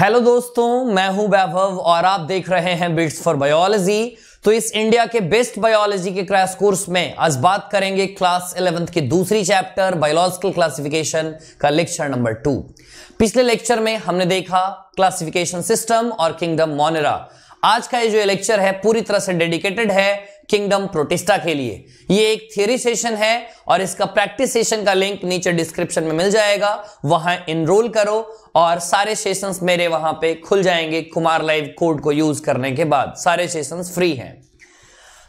hello दोस्तों मैं हूं वैभव और आप देख रहे हैं बिट्स फॉर बायोलॉजी तो इस इंडिया के बेस्ट बायोलॉजी के क्रैश कोर्स में आज बात करेंगे क्लास इलेवेंथ के दूसरी चैप्टर बायोलॉजिकल क्लासिफिकेशन का लेक्चर नंबर टू पिछले लेक्चर में हमने देखा क्लासिफिकेशन सिस्टम और किंगडम मोनेरा आज का ये जो लेक्चर है पूरी तरह से डेडिकेटेड है किंगडम प्रोटिस्टा के लिए ये एक थियरी सेशन है और इसका प्रैक्टिस सेशन का लिंक नीचे डिस्क्रिप्शन में मिल जाएगा वहां इनरोल करो और सारे सेशंस मेरे वहां पे खुल जाएंगे कुमार लाइव कोड को यूज करने के बाद सारे सेशंस फ्री हैं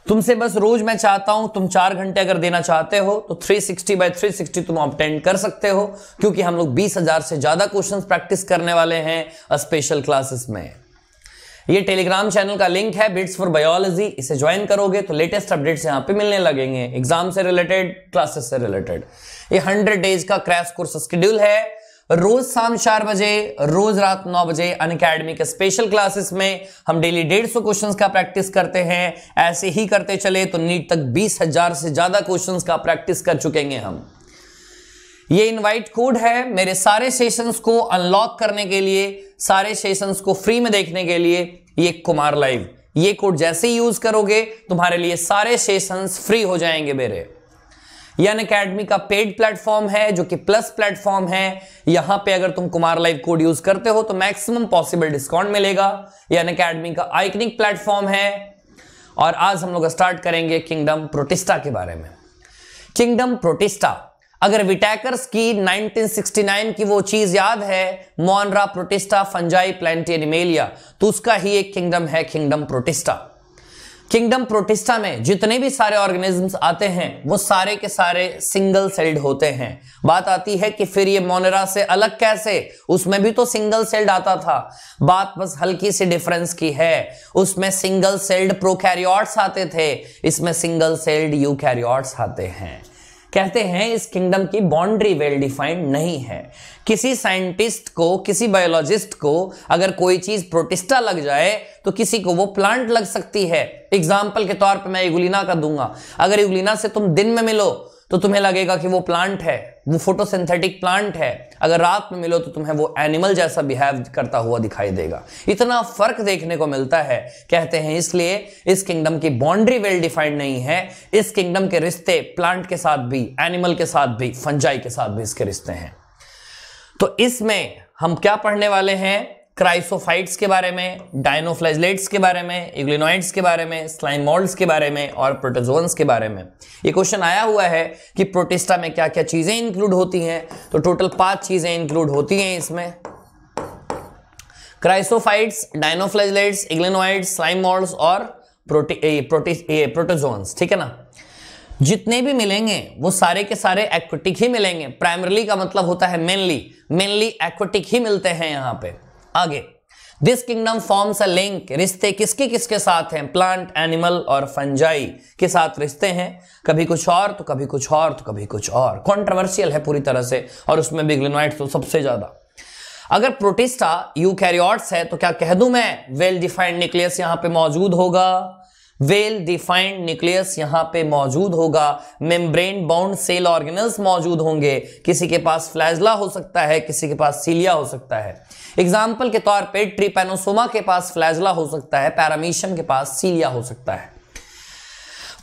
तुमसे बस रोज मैं चाहता हूं तुम चार घंटे अगर देना चाहते हो तो 360 सिक्सटी बाई थ्री तुम ऑप्टेंड कर सकते हो क्योंकि हम लोग बीस हजार से ज्यादा क्वेश्चंस प्रैक्टिस करने वाले हैं स्पेशल क्लासेस में ये टेलीग्राम चैनल का लिंक है बिट्स फॉर बायोलॉजी इसे ज्वाइन करोगे तो लेटेस्ट अपडेट्स यहाँ पे मिलने लगेंगे एग्जाम से रिलेटेड क्लासेस से रिलेटेड ये हंड्रेड डेज का क्रैश कोर्स शेड्यूल है रोज शाम चार बजे रोज रात नौ बजे अन अकेडमी के स्पेशल क्लासेस में हम डेली डेढ़ सौ क्वेश्चन का प्रैक्टिस करते हैं ऐसे ही करते चले तो नीट तक बीस हजार से ज्यादा क्वेश्चन का प्रैक्टिस कर चुकेंगे हम ये इनवाइट कोड है मेरे सारे सेशंस को अनलॉक करने के लिए सारे सेशंस को फ्री में देखने के लिए ये कुमार लाइव ये कोड जैसे ही यूज करोगे तुम्हारे लिए सारे सेशंस फ्री हो जाएंगे मेरे यन अकेडमी का पेड प्लेटफॉर्म है जो कि प्लस प्लेटफॉर्म है यहां पे अगर तुम कुमार लाइव कोड यूज करते हो तो मैक्सिमम पॉसिबल डिस्काउंट मिलेगा यन अकेडमी का आइकनिक प्लेटफॉर्म है और आज हम लोग स्टार्ट करेंगे किंगडम प्रोटिस्टा के बारे में किंगडम प्रोटिस्टा अगर विटैकर्स की 1969 की वो चीज याद है मोनरा प्रोटिस्टा फंजाई एनिमेलिया तो उसका ही एक किंगडम है किंगडम प्रोटिस्टा किंगडम प्रोटिस्टा में जितने भी सारे ऑर्गेनिजम्स आते हैं वो सारे के सारे सिंगल सेल्ड होते हैं बात आती है कि फिर ये मोनरा से अलग कैसे उसमें भी तो सिंगल सेल्ड आता था बात बस हल्की सी डिफरेंस की है उसमें सिंगल सेल्ड प्रोकैरियोट्स आते थे इसमें सिंगल सेल्ड यू आते हैं कहते हैं इस किंगडम की बाउंड्री वेल डिफाइंड नहीं है किसी साइंटिस्ट को किसी बायोलॉजिस्ट को अगर कोई चीज प्रोटिस्टा लग जाए तो किसी को वो प्लांट लग सकती है एग्जाम्पल के तौर पर मैं युगुलना का दूंगा अगर युगुलना से तुम दिन में मिलो तो तुम्हें लगेगा कि वो प्लांट है वो फोटोसिंथेटिक प्लांट है अगर रात में मिलो तो तुम्हें वो एनिमल जैसा बिहेव करता हुआ दिखाई देगा इतना फर्क देखने को मिलता है कहते हैं इसलिए इस किंगडम की बाउंड्री वेल डिफाइंड नहीं है इस किंगडम के रिश्ते प्लांट के साथ भी एनिमल के साथ भी फंजाई के साथ भी इसके रिश्ते हैं तो इसमें हम क्या पढ़ने वाले हैं क्राइसोफाइट्स के बारे में डायनोफ्लाइजलेट्स के बारे में इग्लिनोइड्स के बारे में स्लाइम मॉल्ड्स के बारे में और प्रोटोजोन्स के बारे में ये क्वेश्चन आया हुआ है कि प्रोटिस्टा में क्या क्या चीज़ें इंक्लूड होती हैं तो टोटल पांच चीज़ें इंक्लूड होती हैं इसमें क्राइसोफाइट्स डायनोफ्लाइजलेट्स इग्लिनोइड्स स्लाइम मॉल्ड्स और प्रोटी प्रोटोजोन्स ठीक है ना जितने भी मिलेंगे वो सारे के सारे एक्वेटिक ही मिलेंगे प्राइमरली का मतलब होता है मेनली मेनली एक्वेटिक ही मिलते हैं यहाँ पे आगे this kingdom forms a link रिश्ते किसके किसके साथ हैं प्लांट एनिमल और फंजाई के साथ रिश्ते हैं कभी कुछ और तो कभी कुछ और तो कभी कुछ और कॉन्ट्रोवर्शियल है पूरी तरह से और उसमें भी ग्लिनोइड्स तो सबसे ज्यादा अगर प्रोटिस्टा यूकैरियोट्स है तो क्या कह दू मैं वेल डिफाइंड न्यूक्लियस यहां पे मौजूद होगा वेल डिफाइंड न्यूक्लियस यहां पे मौजूद होगा मेम्ब्रेन बाउंड सेल ऑर्गेनल्स मौजूद होंगे किसी के पास फ्लैजला हो सकता है किसी के पास सीलिया हो सकता है एग्जाम्पल के तौर पर ट्रिपेनोसोमा के पास फ्लैजला हो सकता है पैरामीशियम के पास सीलिया हो सकता है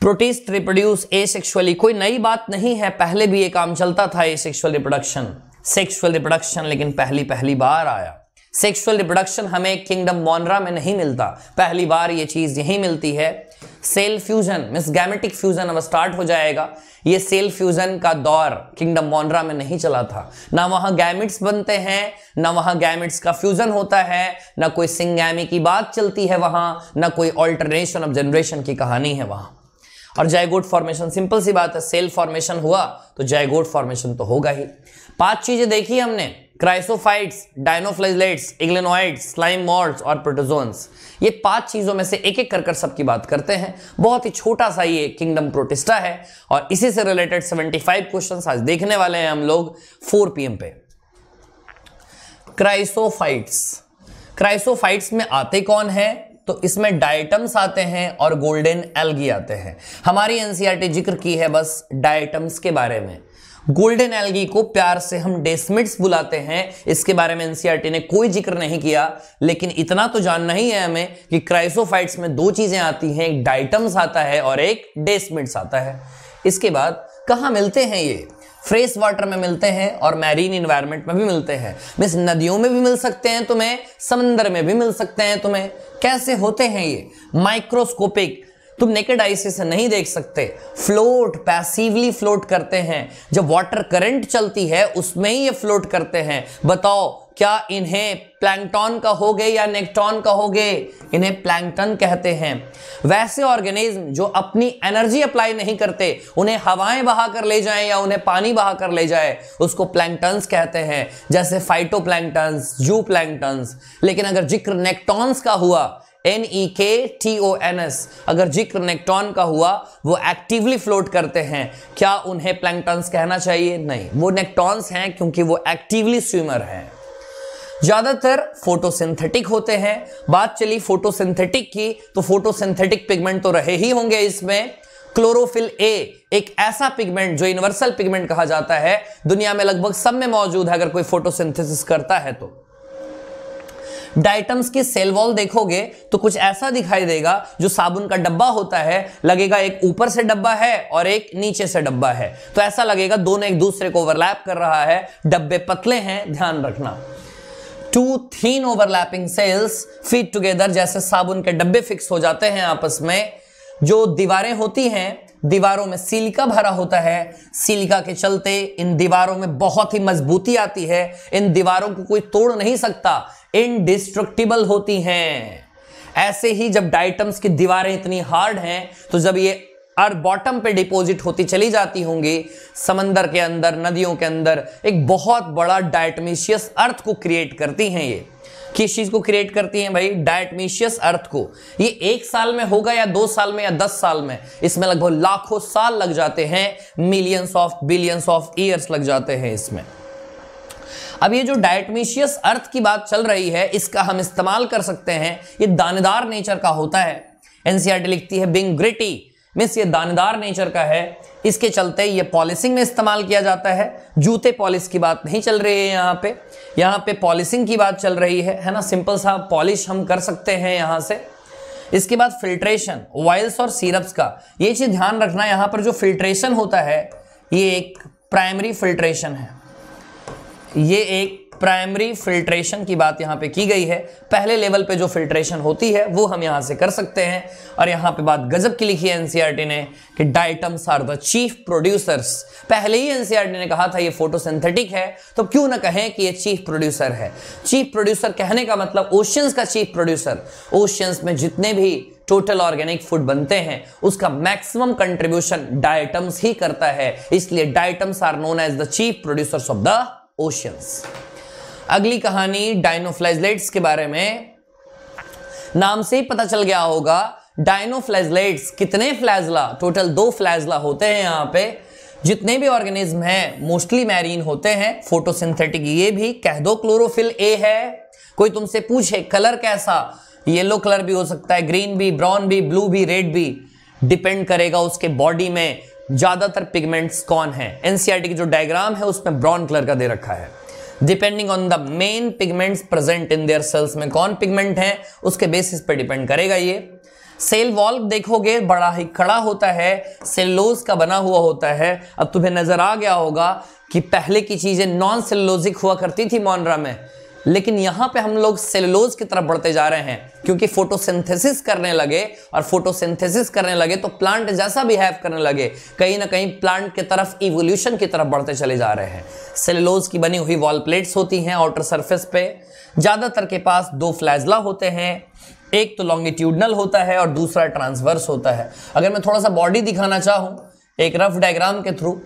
प्रोटीस्ट रिप्रोड्यूस एसेक्सुअली कोई नई बात नहीं है पहले भी ये काम चलता था एसेक्सुअल रिप्रोडक्शन सेक्सुअल रिप्रोडक्शन लेकिन पहली पहली बार आया सेक्सुअल रिप्रोडक्शन हमें किंगडम मॉनरा में नहीं मिलता पहली बार ये चीज यही मिलती है सेल फ्यूजन मिस गैमेटिक फ्यूजन अब स्टार्ट हो जाएगा ये सेल फ्यूजन का दौर किंगडम मोन्ड्रा में नहीं चला था ना वहां गैमिट्स बनते हैं ना वहां गैमिट्स का फ्यूजन होता है ना कोई सिंगैमी की बात चलती है वहां ना कोई ऑल्टरनेशन ऑफ जनरेशन की कहानी है वहां और जयगोट फॉर्मेशन सिंपल सी बात है सेल फॉर्मेशन हुआ तो जयगोट फॉर्मेशन तो होगा ही पांच चीजें देखी हमने chrysophytes dinoflagellates euglenoids slime mould और प्रोटोजोन्स ये पांच चीजों में से एक एक कर कर सबकी बात करते हैं बहुत ही छोटा सा ये किंगडम प्रोटिस्टा है और इसी से रिलेटेड 75 क्वेश्चन आज देखने वाले हैं हम लोग 4 पीएम पे क्राइसोफाइट्स क्राइसोफाइट्स में आते कौन है तो इसमें डाइटम्स आते हैं और गोल्डन एल्गी आते हैं हमारी एनसीईआरटी e जिक्र की है बस डाइटम्स के बारे में गोल्डन एल्गी को प्यार से हम डेस्मिट्स बुलाते हैं इसके बारे में एनसीआरटी e ने कोई जिक्र नहीं किया लेकिन इतना तो जानना ही है हमें कि क्राइसोफाइट्स में दो चीजें आती हैं एक डाइटम्स आता है और एक डेस्मिट्स आता है इसके बाद कहाँ मिलते हैं ये फ्रेश वाटर में मिलते हैं और मैरीन इन्वायरमेंट में भी मिलते हैं मीन्स नदियों में भी मिल सकते हैं तुम्हें समंदर में भी मिल सकते हैं तुम्हें कैसे होते हैं ये माइक्रोस्कोपिक तुम नेकेड आई से नहीं देख सकते फ्लोट पैसिवली फ्लोट करते हैं जब वाटर करंट चलती है उसमें ही ये फ्लोट करते हैं बताओ क्या इन्हें प्लैंकटॉन कहोगे या नेक्टॉन कहोगे इन्हें प्लैंकटन कहते हैं वैसे ऑर्गेनिज्म जो अपनी एनर्जी अप्लाई नहीं करते उन्हें हवाएं बहा कर ले जाए या उन्हें पानी बहा कर ले जाए उसको प्लैंकटन्स कहते हैं जैसे फाइटो प्लैंकटन्स जू प्लैंकटन्स लेकिन अगर जिक्र नेक्टॉन्स का हुआ एन ई के टी ओ एन एस अगर जिक्र नेक्टॉन का हुआ वो एक्टिवली फ्लोट करते हैं क्या उन्हें प्लैंकटॉन्स कहना चाहिए नहीं वो नेक्टॉन्स हैं क्योंकि वो एक्टिवली स्विमर हैं ज़्यादातर फोटोसिंथेटिक होते हैं बात चली फोटोसिंथेटिक की तो फोटोसिंथेटिक पिगमेंट तो रहे ही होंगे इसमें क्लोरोफिल ए एक ऐसा पिगमेंट जो यूनिवर्सल पिगमेंट कहा जाता है दुनिया में लगभग सब में मौजूद है अगर कोई फोटोसिंथेसिस करता है तो डाइटम्स की सेल वॉल देखोगे तो कुछ ऐसा दिखाई देगा जो साबुन का डब्बा होता है लगेगा एक ऊपर से डब्बा है और एक नीचे से डब्बा है तो ऐसा लगेगा दोनों एक दूसरे को ओवरलैप कर रहा है डब्बे पतले हैं ध्यान रखना two thin overlapping cells fit together जैसे साबुन के डब्बे फिक्स हो जाते हैं आपस में जो दीवारें होती हैं दीवारों में सिलिका भरा होता है सिलिका के चलते इन दीवारों में बहुत ही मजबूती आती है इन दीवारों को कोई तोड़ नहीं सकता इनडिस्ट्रक्टिबल होती हैं ऐसे ही जब डाइटम्स की दीवारें इतनी हार्ड हैं तो जब ये और बॉटम पे डिपॉजिट होती चली जाती होंगी समंदर के अंदर नदियों के अंदर एक बहुत बड़ा डायटमिशियस अर्थ को क्रिएट करती हैं ये किस चीज को क्रिएट करती है भाई डायटमिशियस अर्थ को ये एक साल में होगा या दो साल में या दस साल में इसमें लगभग लाखों साल लग जाते हैं millions of billions of years लग जाते हैं इसमें अब ये जो डायटमिशियस अर्थ की बात चल रही है इसका हम इस्तेमाल कर सकते हैं ये दानेदार नेचर का होता है एनसीआर e लिखती है बिंग ग्रिटी मीन्स ये दानेदार नेचर का है इसके चलते ये पॉलिसिंग में इस्तेमाल किया जाता है जूते पॉलिश की बात नहीं चल रही है यहाँ पे यहाँ पे पॉलिसिंग की बात चल रही है है ना सिंपल सा पॉलिश हम कर सकते हैं यहाँ से इसके बाद फिल्ट्रेशन ऑयल्स और सीरप्स का ये चीज़ ध्यान रखना यहाँ पर जो फिल्ट्रेशन होता है ये एक प्राइमरी फिल्ट्रेशन है ये एक प्राइमरी फिल्ट्रेशन की बात यहाँ पे की गई है पहले लेवल पे जो फिल्ट्रेशन होती है वो हम यहाँ से कर सकते हैं और यहाँ पे बात गजब की लिखी है एनसीईआरटी ने कि diatoms are the chief producers पहले ही एनसीईआरटी ने कहा था ये फोटोसिंथेटिक है तो क्यों ना कहें कि ये चीफ प्रोड्यूसर है चीफ प्रोड्यूसर कहने का मतलब ओशियंस का चीफ प्रोड्यूसर ओशियंस में जितने भी टोटल ऑर्गेनिक फूड बनते हैं उसका मैक्सिमम कंट्रीब्यूशन डायटम्स ही करता है इसलिए diatoms are known as the chief producers of the oceans अगली कहानी डायनोफ्लाइजलेट्स के बारे में नाम से ही पता चल गया होगा डायनोफ्लैजलेट्स कितने फ्लैजला टोटल दो फ्लैजला होते हैं यहाँ पे जितने भी ऑर्गेनिज्म हैं मोस्टली मैरीन होते हैं फोटोसिंथेटिक ये भी कह दो क्लोरोफिल ए है कोई तुमसे पूछे कलर कैसा येलो कलर भी हो सकता है ग्रीन भी ब्राउन भी ब्लू भी रेड भी डिपेंड करेगा उसके बॉडी में ज़्यादातर पिगमेंट्स कौन है एनसीआरटी e की जो डायग्राम है उसमें ब्राउन कलर का दे रखा है depending on the main pigments present in their cells में कौन पिगमेंट है उसके बेसिस पे डिपेंड करेगा ये सेल वॉल्व देखोगे बड़ा ही कड़ा होता है सेल्लोज का बना हुआ होता है अब तुम्हें नजर आ गया होगा कि पहले की चीजें नॉन सेल्लोजिक हुआ करती थी मोनरा में लेकिन यहां पे हम लोग सेलुलोज की तरफ बढ़ते जा रहे हैं क्योंकि फोटोसिंथेसिस करने लगे और फोटोसिंथेसिस करने लगे तो प्लांट जैसा बिहेव करने लगे कहीं ना कहीं प्लांट की तरफ इवोल्यूशन की तरफ बढ़ते चले जा रहे हैं सेलुलोज की बनी हुई वॉल प्लेट्स होती हैं आउटर सर्फेस पे ज़्यादातर के पास दो फ्लैजला होते हैं एक तो लॉन्गिट्यूडनल होता है और दूसरा ट्रांसवर्स होता है अगर मैं थोड़ा सा बॉडी दिखाना चाहूँ एक रफ डायग्राम के थ्रू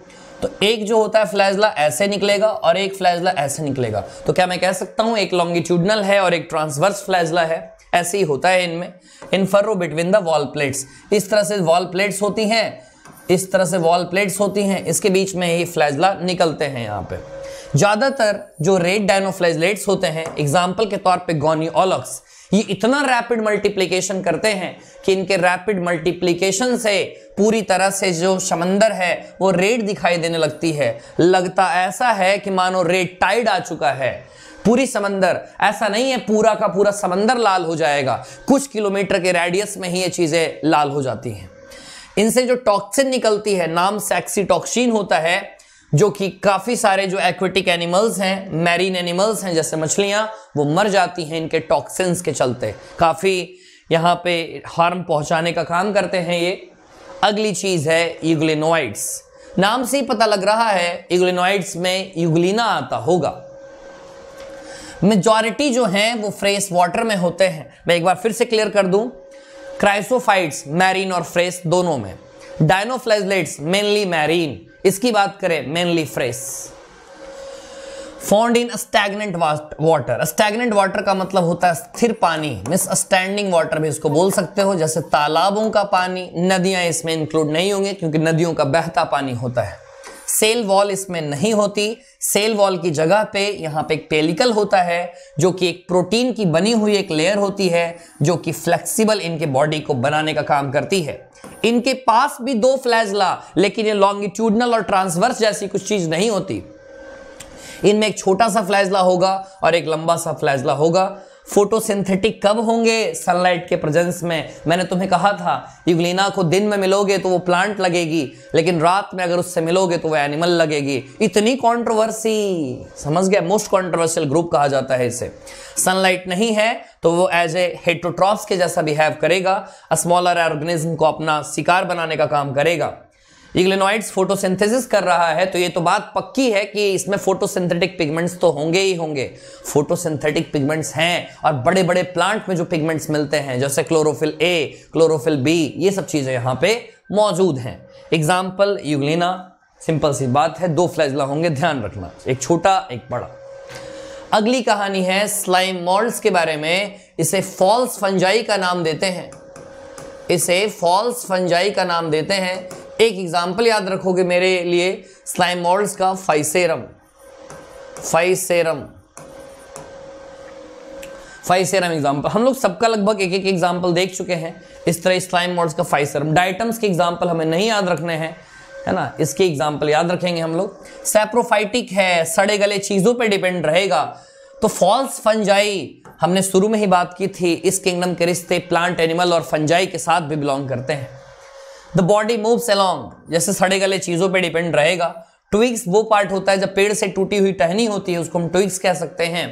तो एक जो होता है फ्लैजला ऐसे निकलेगा और एक फ्लैजला ऐसे निकलेगा तो क्या मैं कह सकता हूं एक लॉन्गिट्यूडनल है और एक ट्रांसवर्स फ्लैजला है ऐसे ही होता है इनमें in furrow between the wall plates इस तरह से वॉल प्लेट्स होती हैं इस तरह से वॉल प्लेट्स होती हैं इसके बीच में ही फ्लैजला निकलते हैं यहाँ पे ज़्यादातर जो रेड डायनोफ्लैजलेट्स होते हैं एग्जाम्पल के तौर पर गोनियोलॉक्स ये इतना रैपिड मल्टीप्लीकेशन करते हैं कि इनके रैपिड मल्टीप्लीकेशन से पूरी तरह से जो समंदर है वो रेड दिखाई देने लगती है लगता ऐसा है कि मानो रेड टाइड आ चुका है पूरी समंदर ऐसा नहीं है पूरा का पूरा समंदर लाल हो जाएगा कुछ किलोमीटर के रेडियस में ही ये चीज़ें लाल हो जाती हैं इनसे जो टॉक्सिन निकलती है नाम सेक्सी टॉक्सिन होता है जो कि काफ़ी सारे जो एक्वेटिक एनिमल्स हैं मैरीन एनिमल्स हैं जैसे मछलियां वो मर जाती हैं इनके टॉक्सिन्स के चलते काफ़ी यहाँ पे हार्म पहुंचाने का काम करते हैं ये अगली चीज़ है यूग्लिनोइड्स नाम से ही पता लग रहा है यूग्लिनोइड्स में यूग्लिना आता होगा मेजॉरिटी जो हैं वो फ्रेश वाटर में होते हैं मैं एक बार फिर से क्लियर कर दूं क्राइसोफाइट्स मैरीन और फ्रेश दोनों में डायनोफ्लेजलेट्स मेनली मैरीन इसकी बात करें mainly fresh found in stagnant water stagnant water का मतलब होता है स्थिर पानी मिस स्टैंडिंग वाटर भी इसको बोल सकते हो जैसे तालाबों का पानी नदियां इसमें इंक्लूड नहीं होंगे क्योंकि नदियों का बहता पानी होता है सेल वॉल इसमें नहीं होती सेल वॉल की जगह पे यहाँ पे एक पेलिकल होता है जो कि एक प्रोटीन की बनी हुई एक लेयर होती है जो कि फ्लेक्सिबल इनके बॉडी को बनाने का काम करती है इनके पास भी दो फ्लैजला लेकिन ये लॉन्गिट्यूडनल और ट्रांसवर्स जैसी कुछ चीज नहीं होती इनमें एक छोटा सा फ्लैजला होगा और एक लंबा सा फ्लैजला होगा फोटोसिंथेटिक कब होंगे सनलाइट के प्रेजेंस में मैंने तुम्हें कहा था युगलीना को दिन में मिलोगे तो वो प्लांट लगेगी लेकिन रात में अगर उससे मिलोगे तो वो एनिमल लगेगी इतनी कॉन्ट्रोवर्सी समझ गया मोस्ट कंट्रोवर्शियल ग्रुप कहा जाता है इसे सनलाइट नहीं है तो वो एज ए हेट्रोट्रॉफ्स के जैसा बिहेव करेगा स्मॉलर ऑर्गेनिज्म को अपना शिकार बनाने का काम करेगा इग्लेनोइड्स फोटोसिंथेसिस कर रहा है तो ये तो बात पक्की है कि इसमें फोटोसिंथेटिक पिगमेंट्स तो होंगे ही होंगे फोटोसिंथेटिक पिगमेंट्स हैं और बड़े बड़े प्लांट में जो पिगमेंट्स मिलते हैं जैसे क्लोरोफिल ए क्लोरोफिल बी ये सब चीज़ें यहाँ पे मौजूद हैं एग्जाम्पल यूग्लिना सिंपल सी बात है दो फ्लैजला होंगे ध्यान रखना एक छोटा एक बड़ा अगली कहानी है स्लाइम मॉल्ड्स के बारे में इसे फॉल्स फंजाई का नाम देते हैं इसे फॉल्स फंजाई का नाम देते हैं एक एग्जाम्पल याद रखोगे मेरे लिए स्लाइम का फाइसेरम फाइसेरम फाइसेरम एग्जाम्पल हम लोग सबका लगभग एक एक एग्जाम्पल देख चुके हैं इस तरह स्लाइम मॉल्स का फाइसेरम डाइटम्स के एग्जाम्पल हमें नहीं याद रखने हैं है ना इसके एग्जाम्पल याद रखेंगे हम लोग सेप्रोफाइटिक है सड़े गले चीज़ों पर डिपेंड रहेगा तो फॉल्स फंजाई हमने शुरू में ही बात की थी इस किंगडम के रिश्ते प्लांट एनिमल और फंजाई के साथ भी बिलोंग करते हैं द बॉडी मूव्स अलॉन्ग जैसे सड़े गले चीज़ों पे डिपेंड रहेगा ट्विक्स वो पार्ट होता है जब पेड़ से टूटी हुई टहनी होती है उसको हम ट्विक्स कह सकते हैं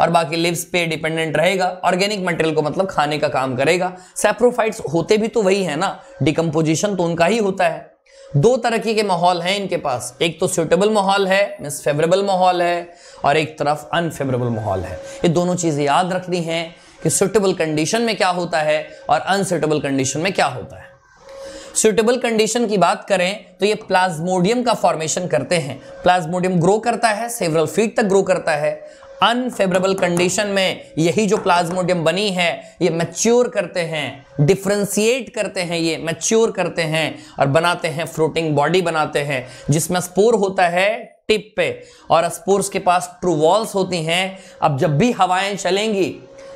और बाकी लिव्स पे डिपेंडेंट रहेगा ऑर्गेनिक मटेरियल को मतलब खाने का काम करेगा सेप्रोफाइट्स होते भी तो वही है ना डिकम्पोजिशन तो उनका ही होता है दो तरह के माहौल हैं इनके पास एक तो सुटेबल माहौल है मीन्स फेवरेबल माहौल है और एक तरफ अनफेवरेबल माहौल है ये दोनों चीज़ें याद रखनी है कि सुटेबल कंडीशन में क्या होता है और अनसुटेबल कंडीशन में क्या होता है सुटेबल कंडीशन की बात करें तो ये प्लाज्मोडियम का फॉर्मेशन करते हैं प्लाज्मोडियम ग्रो करता है सेवरल फीट तक ग्रो करता है अनफेवरेबल कंडीशन में यही जो प्लाज्मोडियम बनी है ये मैच्योर करते हैं डिफ्रेंसिएट करते हैं ये मैच्योर करते हैं और बनाते हैं फ्लोटिंग बॉडी बनाते हैं जिसमें स्पोर होता है टिप पे और स्पोर्स के पास ट्रू वॉल्स होती हैं अब जब भी हवाएं चलेंगी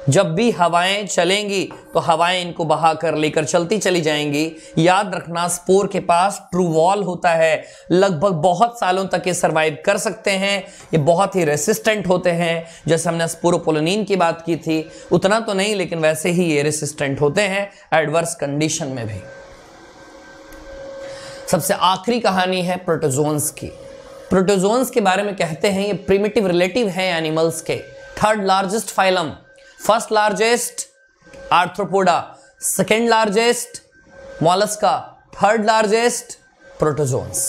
जब भी हवाएं चलेंगी तो हवाएं इनको बहा कर लेकर चलती चली जाएंगी याद रखना स्पोर के पास ट्रू वॉल होता है लगभग बहुत सालों तक ये सर्वाइव कर सकते हैं ये बहुत ही रेसिस्टेंट होते हैं जैसे हमने स्पोरोपोलोनिन की बात की थी उतना तो नहीं लेकिन वैसे ही ये रेसिस्टेंट होते हैं एडवर्स कंडीशन में भी सबसे आखिरी कहानी है प्रोटोजोन्स की प्रोटोजोन्स के बारे में कहते हैं ये प्रिमिटिव रिलेटिव हैं एनिमल्स के third largest phylum first largest Arthropoda second largest Mollusca third largest protozoans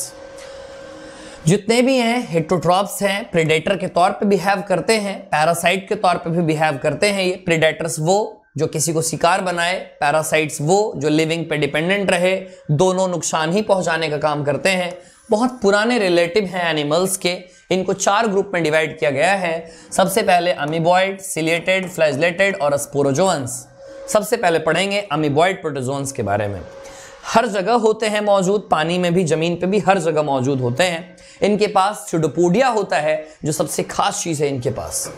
जितने भी हैं हेटोट्रॉप्स हैं प्रेडेटर के तौर पे बिहेव करते हैं पैरासाइट के तौर पे भी बिहेव करते हैं ये प्रेडेटर्स वो जो किसी को शिकार बनाए पैरासाइट्स वो जो लिविंग पे डिपेंडेंट रहे दोनों नुकसान ही पहुंचाने का काम करते हैं बहुत पुराने रिलेटिव हैं एनिमल्स के इनको चार ग्रुप में डिवाइड किया गया है सबसे पहले अमीबॉइड सिलेटेड फ्लैजलेटेड और स्पोरोजोन्स सबसे पहले पढ़ेंगे अमीबॉइड प्रोटोजोन्स के बारे में हर जगह होते हैं मौजूद पानी में भी जमीन पे भी हर जगह मौजूद होते हैं इनके पास स्यूडोपोडिया होता है जो सबसे खास चीज़ है इनके पास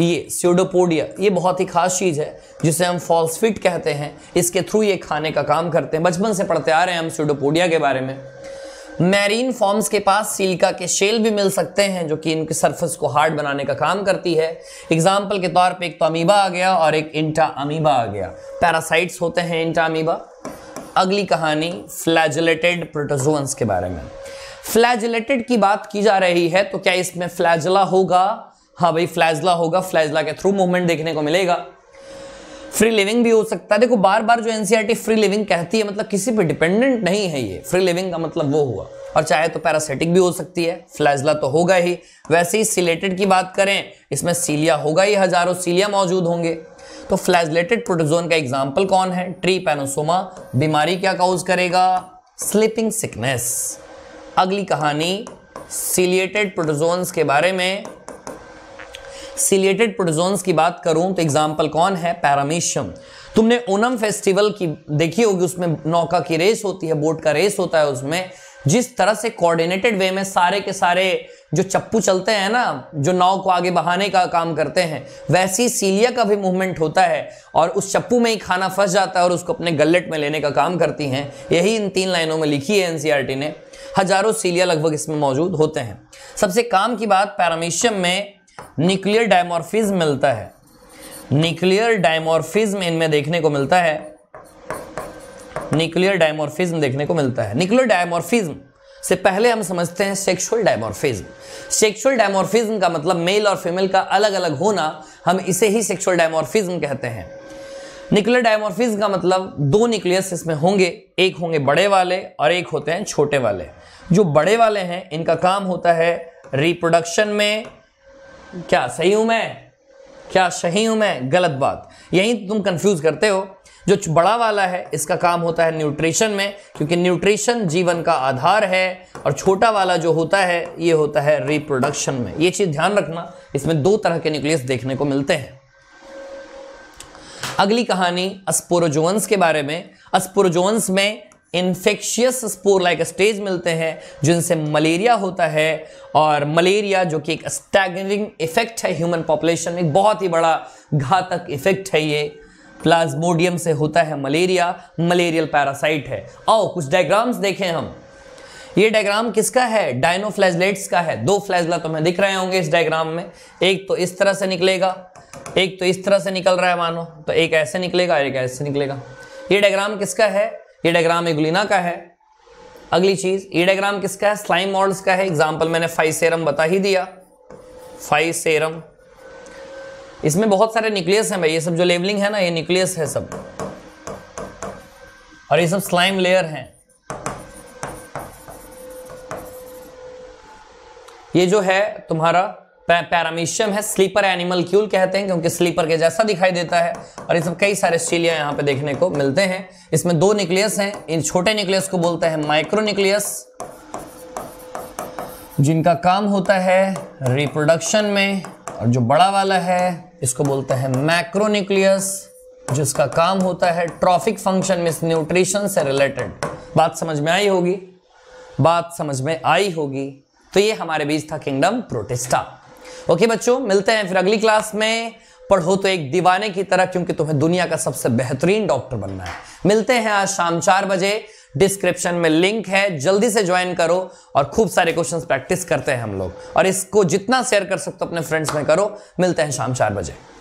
ये स्यूडोपोडिया ये बहुत ही खास चीज़ है जिसे हम फॉल्सफिट कहते हैं इसके थ्रू ये खाने का काम करते हैं बचपन से पढ़ते आ रहे हैं हम स्यूडोपोडिया के बारे में मैरीन फॉर्म्स के पास सिलिका के शेल भी मिल सकते हैं जो कि इनके सरफेस को हार्ड बनाने का काम करती है एग्जाम्पल के तौर पे एक तो अमीबा आ गया और एक इंटा अमीबा आ गया पैरासाइट्स होते हैं इंटा अमीबा अगली कहानी फ्लैजलेटेड प्रोटोजोन्स के बारे में फ्लैजलेटेड की बात की जा रही है तो क्या इसमें फ्लैजला होगा हाँ भाई फ्लैजला होगा फ्लैजला के थ्रू मूवमेंट देखने को मिलेगा फ्री लिविंग भी हो सकता है देखो बार बार जो एनसीईआरटी फ्री लिविंग कहती है मतलब किसी पे डिपेंडेंट नहीं है ये फ्री लिविंग का मतलब वो हुआ और चाहे तो पैरासिटिक भी हो सकती है फ्लैजला तो होगा ही वैसे ही सिलेटेड की बात करें इसमें सीलिया होगा ही हजारों सीलिया मौजूद होंगे तो फ्लैजलेटेड प्रोटोजोन का एग्जाम्पल कौन है ट्री पैनोसोमा बीमारी क्या काउज करेगा स्लीपिंग सिकनेस अगली कहानी सीलिएटेड प्रोटोजोन्स के बारे में सिलेटेड प्रोटोजोन्स की बात करूं तो एग्जाम्पल कौन है पैरामेशियम तुमने ओनम फेस्टिवल की देखी होगी उसमें नौका की रेस होती है बोट का रेस होता है उसमें जिस तरह से कोऑर्डिनेटेड वे में सारे के सारे जो चप्पू चलते हैं ना जो नाव को आगे बहाने का काम करते हैं वैसी सीलिया का भी मूवमेंट होता है और उस चप्पू में ही खाना फंस जाता है और उसको अपने गलेट में लेने का काम करती हैं यही इन तीन लाइनों में लिखी है एनसीईआरटी e ने हजारों सीलिया लगभग इसमें मौजूद होते हैं सबसे काम की बात पैरामेशियम में न्यूक्लियर डायमॉर्फिज्म मिलता है न्यूक्लियर डायमॉर्फिज्म इनमें देखने को मिलता है न्यूक्लियर डायमॉर्फिज्म देखने को मिलता है न्यूक्लियर डायमॉर्फिज्म से पहले हम समझते हैं सेक्सुअल डायमॉर्फिज्म सेक्सुअल डायमॉर्फिज्म का मतलब मेल और फीमेल का अलग अलग होना हम इसे ही सेक्सुअल डायमॉर्फिज्म कहते हैं न्यूक्लियर डायमॉर्फिज्म का मतलब दो न्यूक्लियस इसमें होंगे एक होंगे बड़े वाले और एक होते हैं छोटे वाले जो बड़े वाले हैं इनका काम होता है रिप्रोडक्शन में क्या सही हूं मैं क्या सही हूं मैं गलत बात यही तुम कंफ्यूज करते हो जो बड़ा वाला है इसका काम होता है न्यूट्रिशन में क्योंकि न्यूट्रिशन जीवन का आधार है और छोटा वाला जो होता है ये होता है रिप्रोडक्शन में ये चीज़ ध्यान रखना इसमें दो तरह के न्यूक्लियस देखने को मिलते हैं अगली कहानी अस्पोरोजोन्स के बारे में अस्पोरोजोन्स में इन्फेक्शियस स्पोर लाइक स्टेज मिलते हैं जिनसे मलेरिया होता है और मलेरिया जो कि एक स्टैगनिंग इफेक्ट है ह्यूमन पॉपुलेशन में बहुत ही बड़ा घातक इफेक्ट है ये प्लाज्मोडियम से होता है मलेरिया मलेरियल पैरासाइट है आओ कुछ डायग्राम्स देखें हम ये डायग्राम किसका है डायनोफ्लैजलेट्स का है दो फ्लैजला तो हमें दिख रहे होंगे इस डायग्राम में एक तो इस तरह से निकलेगा एक तो इस तरह से निकल रहा है मानो तो एक ऐसे निकलेगा एक ऐसे निकलेगा ये डायग्राम किसका है ये डायग्राम एगुलिना का है अगली चीज ये डायग्राम किसका है स्लाइम मॉल्स का है एग्जाम्पल मैंने फाइव सेरम बता ही दिया फाइव सेरम इसमें बहुत सारे न्यूक्लियस हैं भाई ये सब जो लेबलिंग है ना ये न्यूक्लियस है सब और ये सब स्लाइम लेयर हैं ये जो है तुम्हारा पैरामीशियम है स्लीपर एनिमल क्यूल कहते हैं क्योंकि स्लीपर के जैसा दिखाई देता है और इसमें कई सारे स्टीलिया यहाँ पे देखने को मिलते हैं इसमें दो न्यूक्लियस हैं इन छोटे न्यूक्लियस को बोलते हैं माइक्रो न्यूक्लियस जिनका काम होता है रिप्रोडक्शन में और जो बड़ा वाला है इसको बोलते हैं मैक्रो न्यूक्लियस जिसका काम होता है ट्रॉफिक फंक्शन में न्यूट्रिशन से रिलेटेड बात समझ में आई होगी बात समझ में आई होगी तो ये हमारे बीच था किंगडम प्रोटेस्टा ओके बच्चों मिलते हैं फिर अगली क्लास में पढ़ो तो एक दीवाने की तरह क्योंकि तुम्हें दुनिया का सबसे बेहतरीन डॉक्टर बनना है मिलते हैं आज शाम चार बजे डिस्क्रिप्शन में लिंक है जल्दी से ज्वाइन करो और खूब सारे क्वेश्चंस प्रैक्टिस करते हैं हम लोग और इसको जितना शेयर कर सकते हो अपने फ्रेंड्स में करो मिलते हैं शाम चार बजे